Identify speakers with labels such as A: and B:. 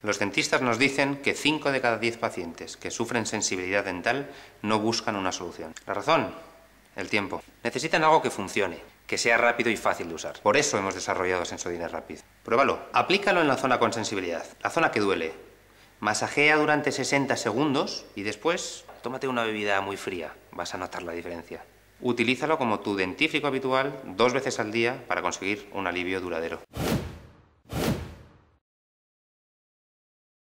A: Los dentistas nos dicen que 5 de cada 10 pacientes que sufren sensibilidad dental no buscan una solución. ¿La razón? El tiempo. Necesitan algo que funcione, que sea rápido y fácil de usar. Por eso hemos desarrollado Sensodine Rápido. Pruébalo. Aplícalo en la zona con sensibilidad, la zona que duele. Masajea durante 60 segundos y después tómate una bebida muy fría. Vas a notar la diferencia. Utilízalo como tu dentífico habitual dos veces al día para conseguir un alivio duradero.